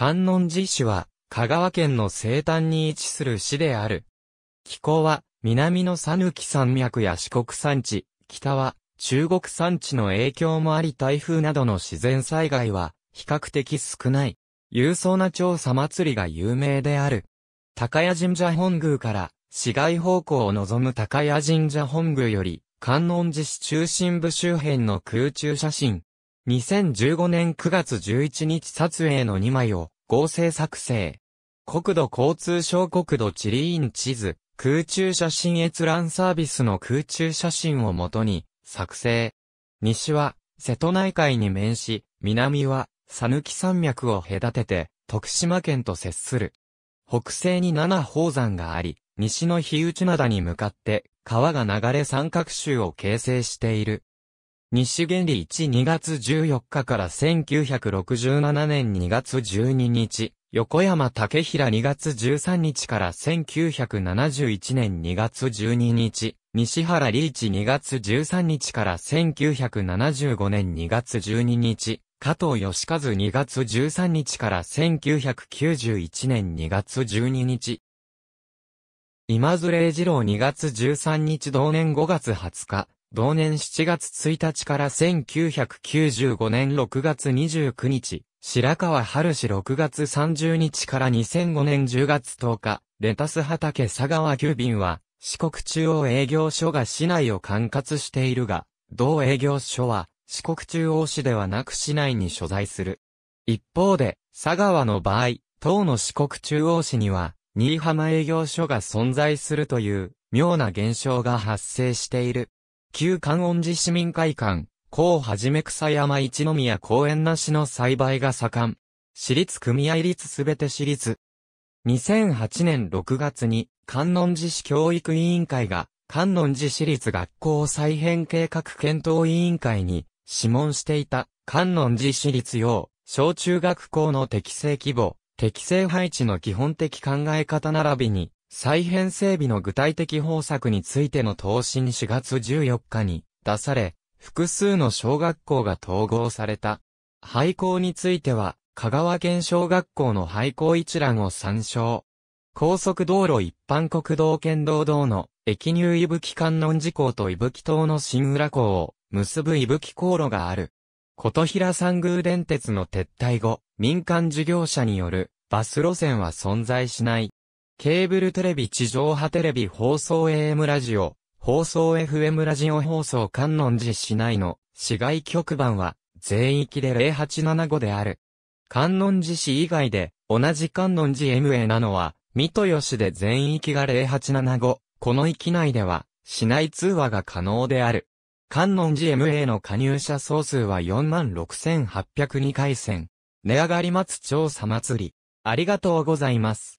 観音寺市は、香川県の西端に位置する市である。気候は、南の讃岐山脈や四国山地、北は、中国山地の影響もあり台風などの自然災害は、比較的少ない。勇壮な調査祭りが有名である。高谷神社本宮から、市街方向を望む高谷神社本宮より、観音寺市中心部周辺の空中写真。2015年9月11日撮影の2枚を合成作成。国土交通省国土地理院地図、空中写真閲覧サービスの空中写真をもとに作成。西は瀬戸内海に面し、南は讃岐山脈を隔てて徳島県と接する。北西に七宝山があり、西の日内灘に向かって川が流れ三角州を形成している。西元理1 2月14日から1967年2月12日、横山竹平2月13日から1971年2月12日、西原リ一2月13日から1975年2月12日、加藤義和2月13日から1991年2月12日、今津礼二郎2月13日同年5月20日、同年7月1日から1995年6月29日、白川春氏6月30日から2005年10月10日、レタス畑佐川急便は、四国中央営業所が市内を管轄しているが、同営業所は、四国中央市ではなく市内に所在する。一方で、佐川の場合、当の四国中央市には、新居浜営業所が存在するという、妙な現象が発生している。旧観音寺市民会館、甲はじめ草山一宮公園なしの栽培が盛ん。私立組合立すべて私立。2008年6月に、観音寺市教育委員会が、観音寺市立学校再編計画検討委員会に、諮問していた、観音寺市立用、小中学校の適正規模、適正配置の基本的考え方並びに、再編整備の具体的方策についての答申4月14日に出され、複数の小学校が統合された。廃校については、香川県小学校の廃校一覧を参照。高速道路一般国道県道道の駅入伊吹観音寺港と伊吹島の新浦港を結ぶ伊吹航路がある。琴平山宮電鉄の撤退後、民間事業者によるバス路線は存在しない。ケーブルテレビ地上波テレビ放送 AM ラジオ、放送 FM ラジオ放送観音寺市内の市外局番は全域で0875である。観音寺市以外で同じ観音寺 MA なのは、三豊市で全域が0875、この域内では市内通話が可能である。観音寺 MA の加入者総数は46,802回線。値上がり待つ調査祭り。ありがとうございます。